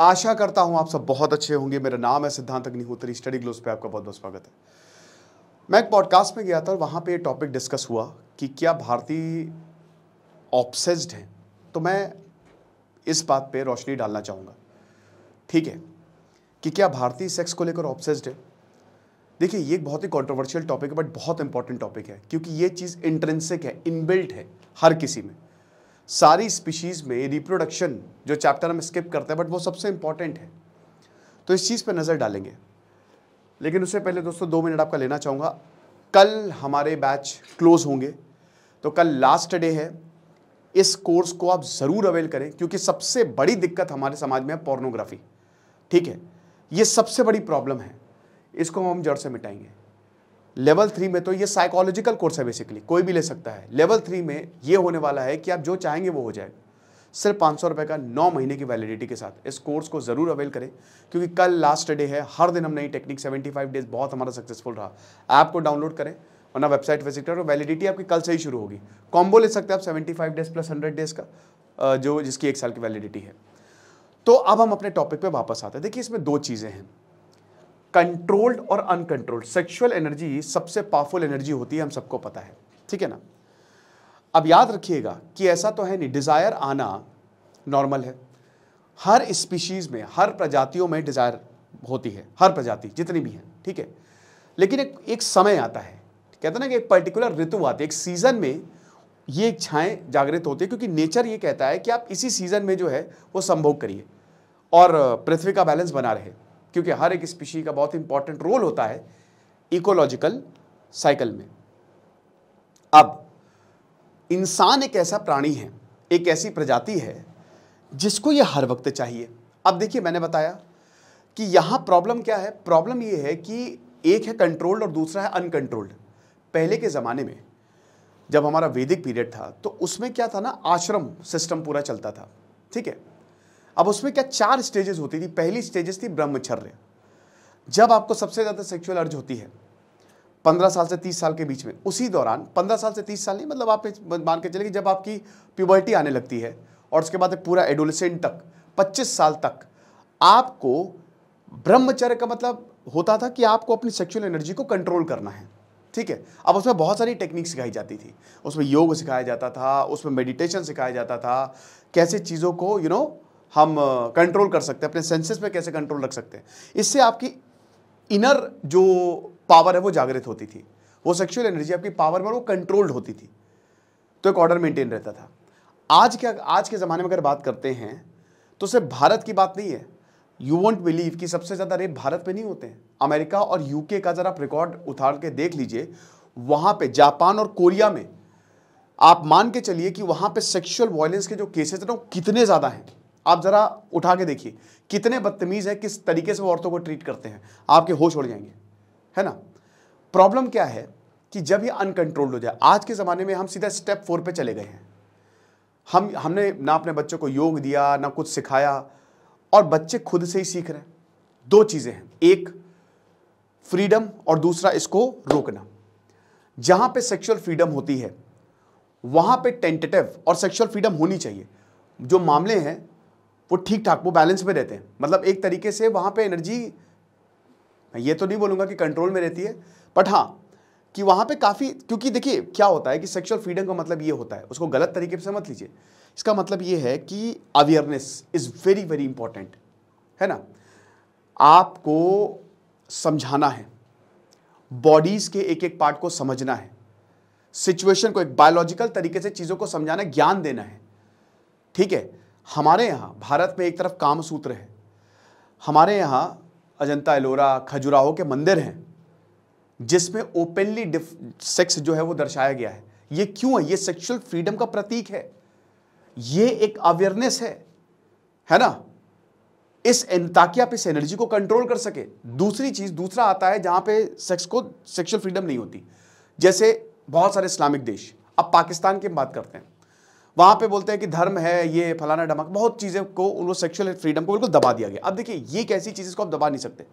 आशा करता हूँ आप सब बहुत अच्छे होंगे मेरा नाम है सिद्धांत अग्निहोत्री स्टडी ग्लोस पे आपका बहुत बहुत स्वागत है मैं एक पॉडकास्ट में गया था और वहां पे टॉपिक डिस्कस हुआ कि क्या भारतीय ऑप्सेस्ड हैं तो मैं इस बात पे रोशनी डालना चाहूँगा ठीक है कि क्या भारतीय सेक्स को लेकर ऑप्सेस्ड है देखिए ये एक बहुत ही कॉन्ट्रोवर्शियल टॉपिक है बट बहुत इंपॉर्टेंट टॉपिक है क्योंकि ये चीज़ इंट्रेंसिक है इनबिल्ट है हर किसी में सारी स्पीशीज़ में रिप्रोडक्शन जो चैप्टर हम स्किप करते हैं बट वो सबसे इम्पॉर्टेंट है तो इस चीज़ पर नज़र डालेंगे लेकिन उससे पहले दोस्तों दो मिनट आपका लेना चाहूँगा कल हमारे बैच क्लोज़ होंगे तो कल लास्ट डे है इस कोर्स को आप ज़रूर अवेल करें क्योंकि सबसे बड़ी दिक्कत हमारे समाज में है पोर्नोग्राफी ठीक है ये सबसे बड़ी प्रॉब्लम है इसको हम जड़ से मिटाएंगे लेवल थ्री में तो ये साइकोलॉजिकल कोर्स है बेसिकली कोई भी ले सकता है लेवल थ्री में ये होने वाला है कि आप जो चाहेंगे वो हो जाएगा सिर्फ पाँच सौ रुपये का नौ महीने की वैलिडिटी के साथ इस कोर्स को ज़रूर अवेल करें क्योंकि कल लास्ट डे है हर दिन हम नई टेक्निक सेवेंटी फाइव डेज बहुत हमारा सक्सेसफुल रहा ऐप को डाउनलोड करें वरना वेबसाइट विजिट करें और वैलिडिटी आपकी कल से ही शुरू होगी कॉम्बो ले सकते हैं आप seventy five days plus hundred days का जो जिसकी एक साल की वैलिडिटी है तो अब हम अपने टॉपिक पर वापस आते हैं देखिए इसमें दो चीज़ें हैं कंट्रोल्ड और अनकंट्रोल्ड सेक्सुअल एनर्जी सबसे पावरफुल एनर्जी होती है हम सबको पता है ठीक है ना अब याद रखिएगा कि ऐसा तो है नहीं डिज़ायर आना नॉर्मल है हर स्पीशीज़ में हर प्रजातियों में डिज़ायर होती है हर प्रजाति जितनी भी हैं ठीक है लेकिन एक एक समय आता है कहते ना कि एक पर्टिकुलर ऋतु आती है एक सीज़न में ये इच्छाएं जागृत होती है क्योंकि नेचर ये कहता है कि आप इसी सीज़न में जो है वो संभोग करिए और पृथ्वी का बैलेंस बना रहे क्योंकि हर एक स्पीशी का बहुत इंपॉर्टेंट रोल होता है इकोलॉजिकल साइकिल में अब इंसान एक ऐसा प्राणी है एक ऐसी प्रजाति है जिसको यह हर वक्त चाहिए अब देखिए मैंने बताया कि यहाँ प्रॉब्लम क्या है प्रॉब्लम यह है कि एक है कंट्रोल्ड और दूसरा है अनकंट्रोल्ड पहले के ज़माने में जब हमारा वैदिक पीरियड था तो उसमें क्या था ना आश्रम सिस्टम पूरा चलता था ठीक है अब उसमें क्या चार स्टेजेस होती थी पहली स्टेजेस थी ब्रह्मचर्य जब आपको सबसे ज़्यादा सेक्सुअल अर्ज होती है पंद्रह साल से तीस साल के बीच में उसी दौरान पंद्रह साल से तीस साल नहीं मतलब आप मान के चले कि जब आपकी प्यूबर्टी आने लगती है और उसके बाद पूरा एडोलिसेंट तक पच्चीस साल तक आपको ब्रह्मचर्य का मतलब होता था कि आपको अपनी सेक्सुअल एनर्जी को कंट्रोल करना है ठीक है अब उसमें बहुत सारी टेक्निक सिखाई जाती थी उसमें योग सिखाया जाता था उसमें मेडिटेशन सिखाया जाता था कैसे चीज़ों को यू you नो know, हम कंट्रोल कर सकते हैं अपने सेंसेस पे कैसे कंट्रोल रख सकते हैं इससे आपकी इनर जो पावर है वो जागृत होती थी वो सेक्सुअल एनर्जी आपकी पावर में वो कंट्रोल्ड होती थी तो एक ऑर्डर मेंटेन रहता था आज क्या आज के ज़माने में अगर बात करते हैं तो सिर्फ भारत की बात नहीं है यू वॉन्ट बिलीव कि सबसे ज़्यादा रेप भारत पर नहीं होते हैं अमेरिका और यूके का ज़रा आप रिकॉर्ड उतार के देख लीजिए वहाँ पर जापान और कोरिया में आप मान के चलिए कि वहाँ पे सेक्सुअल वायलेंस के जो केसेस हैं ना वो कितने ज़्यादा हैं आप ज़रा उठा के देखिए कितने बदतमीज़ है किस तरीके से वो औरतों को ट्रीट करते हैं आपके होश उड़ जाएंगे है ना प्रॉब्लम क्या है कि जब ये अनकंट्रोल्ड हो जाए आज के ज़माने में हम सीधा स्टेप फोर पे चले गए हैं हम हमने ना अपने बच्चों को योग दिया ना कुछ सिखाया और बच्चे खुद से ही सीख रहे हैं दो चीज़ें हैं एक फ्रीडम और दूसरा इसको रोकना जहां पे सेक्सुअल फ्रीडम होती है वहां पे टेंटेटिव और सेक्सुअल फ्रीडम होनी चाहिए जो मामले हैं वो ठीक ठाक वो बैलेंस में रहते हैं मतलब एक तरीके से वहाँ पे एनर्जी मैं ये तो नहीं बोलूँगा कि कंट्रोल में रहती है बट हाँ कि वहाँ पे काफ़ी क्योंकि देखिए क्या होता है कि सेक्सुअल फ्रीडम का मतलब ये होता है उसको गलत तरीके से मत लीजिए इसका मतलब ये है कि awareness is very very important है ना आपको समझाना है बॉडीज़ के एक एक पार्ट को समझना है सिचुएशन को एक बायोलॉजिकल तरीके से चीज़ों को समझाना ज्ञान देना है ठीक है हमारे यहाँ भारत में एक तरफ कामसूत्र है हमारे यहाँ अजंता एलोरा खजुराहो के मंदिर हैं जिसमें ओपनली सेक्स जो है वो दर्शाया गया है ये क्यों है ये सेक्सुअल फ्रीडम का प्रतीक है ये एक अवेयरनेस है है ना इस ताकि आप इस एनर्जी को कंट्रोल कर सके दूसरी चीज दूसरा आता है जहां पे सेक्स को सेक्सुअल फ्रीडम नहीं होती जैसे बहुत सारे इस्लामिक देश अब पाकिस्तान की बात करते हैं वहां पे बोलते हैं कि धर्म है ये फलाना डमक बहुत चीज़ें को उनको सेक्शुअल फ्रीडम को बिल्कुल दबा दिया गया अब देखिए ये कैसी चीज़ इसको आप दबा नहीं सकते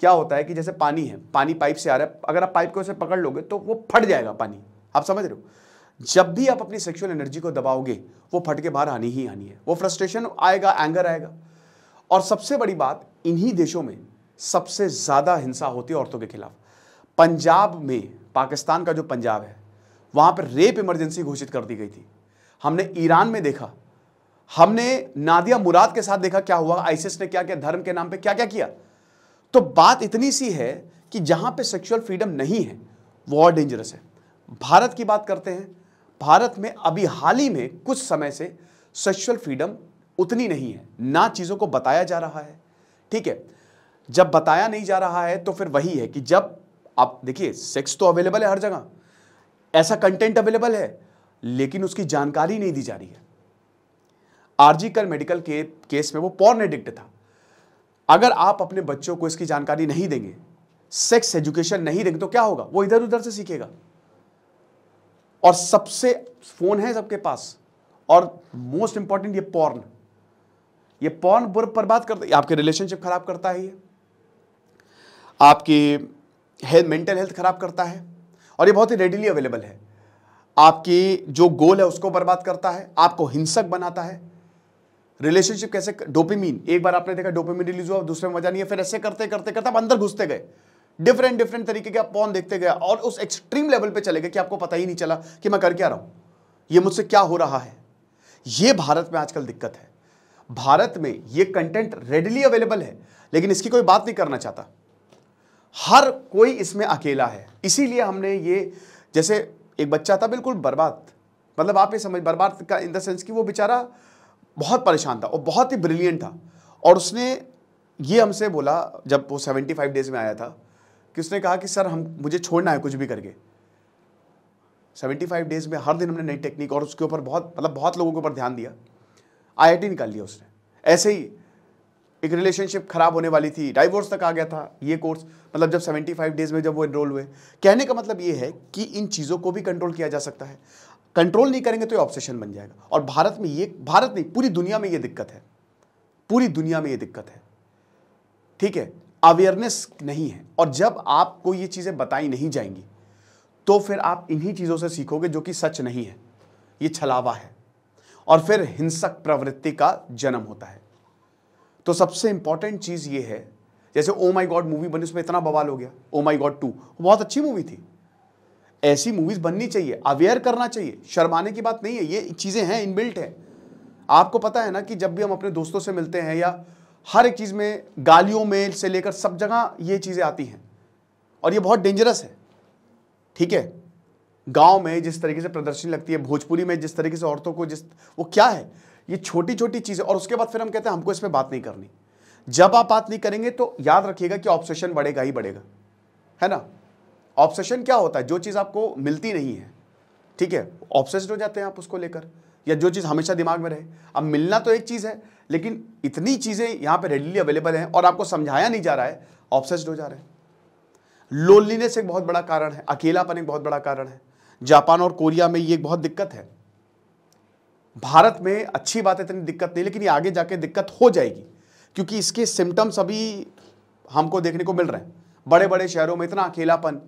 क्या होता है कि जैसे पानी है पानी पाइप से आ रहा है अगर आप पाइप को उसे पकड़ लोगे तो वो फट जाएगा पानी आप समझ रहे हो जब भी आप अपनी सेक्सुअल एनर्जी को दबाओगे वो फट के बाहर आनी ही आनी है वो फ्रस्ट्रेशन आएगा एंगर आएगा और सबसे बड़ी बात इन्हीं देशों में सबसे ज़्यादा हिंसा होती है औरतों के खिलाफ पंजाब में पाकिस्तान का जो पंजाब है वहाँ पर रेप इमरजेंसी घोषित कर दी गई थी हमने ईरान में देखा हमने नादिया मुराद के साथ देखा क्या हुआ आइसिस ने क्या क्या धर्म के नाम पे क्या क्या किया तो बात इतनी सी है कि जहां पे सेक्सुअल फ्रीडम नहीं है वो और डेंजरस है भारत की बात करते हैं भारत में अभी हाल ही में कुछ समय से सेक्सुअल फ्रीडम उतनी नहीं है ना चीज़ों को बताया जा रहा है ठीक है जब बताया नहीं जा रहा है तो फिर वही है कि जब आप देखिए सेक्स तो अवेलेबल है हर जगह ऐसा कंटेंट अवेलेबल है लेकिन उसकी जानकारी नहीं दी जा रही है आरजी कर मेडिकल के केस में वो पॉर्न एडिक्ट था अगर आप अपने बच्चों को इसकी जानकारी नहीं देंगे सेक्स एजुकेशन नहीं देंगे तो क्या होगा वो इधर उधर से सीखेगा और सबसे फोन है सबके पास और मोस्ट इंपॉर्टेंट ये पॉर्न ये पॉर्न बुर बात करता है आपके रिलेशनशिप खराब करता है ये आपकी हेल्थ मेंटल हेल्थ खराब करता है और ये बहुत ही रेडिली अवेलेबल है आपकी जो गोल है उसको बर्बाद करता है आपको हिंसक बनाता है रिलेशनशिप कैसे डोपीमीन एक बार आपने देखा डोपामिन रिलीज हुआ दूसरे में मजा नहीं है फिर ऐसे करते करते करते आप अंदर घुसते गए डिफरेंट डिफरेंट तरीके के आप पॉन देखते गए और उस एक्सट्रीम लेवल पे चले गए कि आपको पता ही नहीं चला कि मैं कर क्या रहा हूं ये मुझसे क्या हो रहा है ये भारत में आजकल दिक्कत है भारत में ये कंटेंट रेडिली अवेलेबल है लेकिन इसकी कोई बात नहीं करना चाहता हर कोई इसमें अकेला है इसीलिए हमने ये जैसे एक बच्चा था बिल्कुल बर्बाद मतलब आप ये समझ बर्बाद का इन द सेंस कि वो बेचारा बहुत परेशान था और बहुत ही ब्रिलियंट था और उसने ये हमसे बोला जब वो सेवेंटी फाइव डेज में आया था कि उसने कहा कि सर हम मुझे छोड़ना है कुछ भी करके सेवेंटी फाइव डेज में हर दिन हमने नई टेक्निक और उसके ऊपर बहुत मतलब बहुत लोगों के ऊपर ध्यान दिया आई निकाल लिया उसने ऐसे ही एक रिलेशनशिप खराब होने वाली थी डाइवोर्स तक आ गया था ये कोर्स मतलब जब 75 डेज में जब वो एनरोल हुए कहने का मतलब ये है कि इन चीज़ों को भी कंट्रोल किया जा सकता है कंट्रोल नहीं करेंगे तो ये ऑब्सेशन बन जाएगा और भारत में ये भारत नहीं पूरी दुनिया में ये दिक्कत है पूरी दुनिया में ये दिक्कत है ठीक है अवेयरनेस नहीं है और जब आपको ये चीज़ें बताई नहीं जाएंगी तो फिर आप इन्हीं चीज़ों से सीखोगे जो कि सच नहीं है ये छलावा है और फिर हिंसक प्रवृत्ति का जन्म होता है तो सबसे इंपॉर्टेंट चीज़ ये है जैसे ओ माई गॉड मूवी बनी उसमें इतना बवाल हो गया ओ माई गॉड टू बहुत अच्छी मूवी थी ऐसी मूवीज बननी चाहिए अवेयर करना चाहिए शर्माने की बात नहीं है ये चीज़ें हैं इनबिल्ट है आपको पता है ना कि जब भी हम अपने दोस्तों से मिलते हैं या हर एक चीज़ में गालियों में से लेकर सब जगह ये चीज़ें आती हैं और ये बहुत डेंजरस है ठीक है गांव में जिस तरीके से प्रदर्शनी लगती है भोजपुरी में जिस तरीके से औरतों को जिस वो क्या है ये छोटी छोटी चीज़ें और उसके बाद फिर हम कहते हैं हमको इस पर बात नहीं करनी जब आप बात नहीं करेंगे तो याद रखिएगा कि ऑब्सेशन बढ़ेगा ही बढ़ेगा है ना ऑब्सेशन क्या होता है जो चीज़ आपको मिलती नहीं है ठीक है ऑब्सेस्ड हो जाते हैं आप उसको लेकर या जो चीज़ हमेशा दिमाग में रहे अब मिलना तो एक चीज़ है लेकिन इतनी चीज़ें यहाँ पर रेडली अवेलेबल हैं और आपको समझाया नहीं जा रहा है ऑब्सेस्ड हो जा रहे हैं लोनलीनेस एक बहुत बड़ा कारण है अकेलापन एक बहुत बड़ा कारण है जापान और कोरिया में ये एक बहुत दिक्कत है भारत में अच्छी बात है इतनी दिक्कत नहीं लेकिन ये आगे जाके दिक्कत हो जाएगी क्योंकि इसके सिम्टम्स अभी हमको देखने को मिल रहे हैं बड़े बड़े शहरों में इतना अकेलापन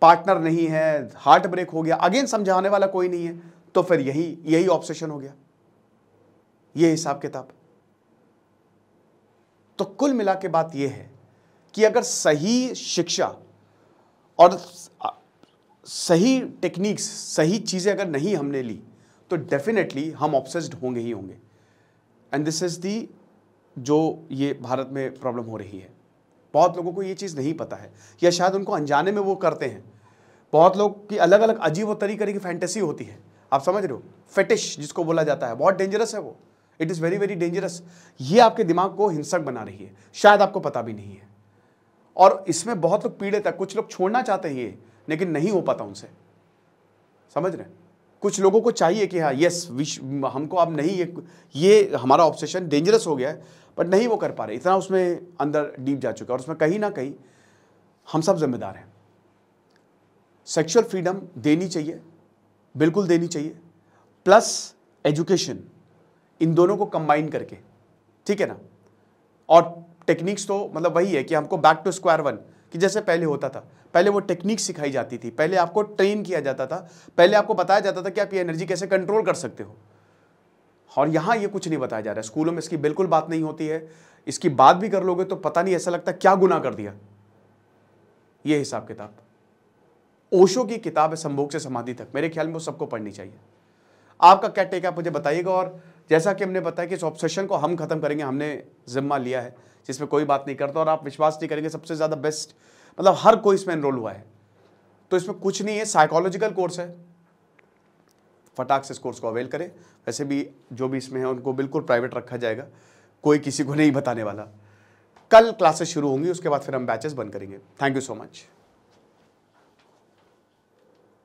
पार्टनर नहीं है हार्ट ब्रेक हो गया अगेन समझाने वाला कोई नहीं है तो फिर यही यही ऑब्सेशन हो गया ये हिसाब किताब तो कुल मिला के बात यह है कि अगर सही शिक्षा और सही टेक्निक्स सही चीज़ें अगर नहीं हमने ली तो डेफिनेटली हम ऑप्सेस्ड होंगे ही होंगे एंड दिस इज़ दी जो ये भारत में प्रॉब्लम हो रही है बहुत लोगों को ये चीज़ नहीं पता है या शायद उनको अनजाने में वो करते हैं बहुत लोग की अलग अलग अजीब व तरीके की फैंटेसी होती है आप समझ रहे हो फेटिश जिसको बोला जाता है बहुत डेंजरस है वो it is very very dangerous ये आपके दिमाग को हिंसक बना रही है शायद आपको पता भी नहीं है और इसमें बहुत लोग पीड़ित है कुछ लोग छोड़ना चाहते हैं ये लेकिन नहीं हो पाता उनसे समझ रहे हैं कुछ लोगों को चाहिए कि हाँ यस विश हमको अब नहीं ये ये हमारा ऑब्सेशन डेंजरस हो गया है बट नहीं वो कर पा रहे इतना उसमें अंदर डीप जा चुका है और उसमें कहीं ना कहीं हम सब जिम्मेदार हैं सेक्शुअल फ्रीडम देनी चाहिए बिल्कुल देनी चाहिए प्लस एजुकेशन इन दोनों को कंबाइन करके ठीक है ना और टेक्निक्स तो मतलब वही है कि हमको बैक टू स्क्वायर वन कि जैसे पहले होता था पहले वो टेक्निक सिखाई जाती थी पहले आपको ट्रेन किया जाता था पहले आपको बताया जाता था कि आप ये एनर्जी कैसे कंट्रोल कर सकते हो और यहाँ ये कुछ नहीं बताया जा रहा है स्कूलों में इसकी बिल्कुल बात नहीं होती है इसकी बात भी कर लोगे तो पता नहीं ऐसा लगता क्या गुना कर दिया ये हिसाब किताब ओशो की किताब है संभोग से समाधि तक मेरे ख्याल में वो सबको पढ़नी चाहिए आपका क्या टेक आप मुझे बताइएगा और जैसा कि हमने बताया कि इस ऑब्सेशन को हम खत्म करेंगे हमने जिम्मा लिया है जिसमें कोई बात नहीं करता और आप विश्वास नहीं करेंगे सबसे ज़्यादा बेस्ट मतलब हर कोई इसमें एनरोल हुआ है तो इसमें कुछ नहीं है साइकोलॉजिकल कोर्स है फटाक से इस कोर्स को अवेल करें वैसे भी जो भी इसमें है उनको बिल्कुल प्राइवेट रखा जाएगा कोई किसी को नहीं बताने वाला कल क्लासेस शुरू होंगी उसके बाद फिर हम बैचेस बंद करेंगे थैंक यू सो मच